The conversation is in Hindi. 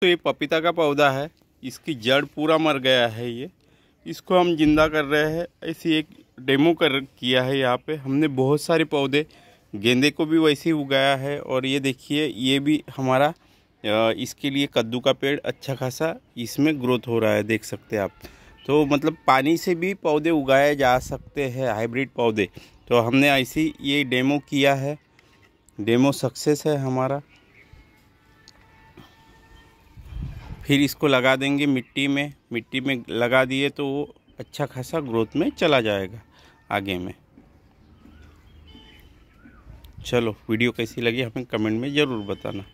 तो ये पपीता का पौधा है इसकी जड़ पूरा मर गया है ये इसको हम जिंदा कर रहे हैं ऐसी एक डेमो कर किया है यहाँ पे हमने बहुत सारे पौधे गेंदे को भी वैसे ही उगाया है और ये देखिए ये भी हमारा इसके लिए कद्दू का पेड़ अच्छा खासा इसमें ग्रोथ हो रहा है देख सकते हैं आप तो मतलब पानी से भी पौधे उगाए जा सकते हैं हाइब्रिड पौधे तो हमने ऐसी ये डेमो किया है डेमो सक्सेस है हमारा फिर इसको लगा देंगे मिट्टी में मिट्टी में लगा दिए तो वो अच्छा खासा ग्रोथ में चला जाएगा आगे में चलो वीडियो कैसी लगी हमें कमेंट में ज़रूर बताना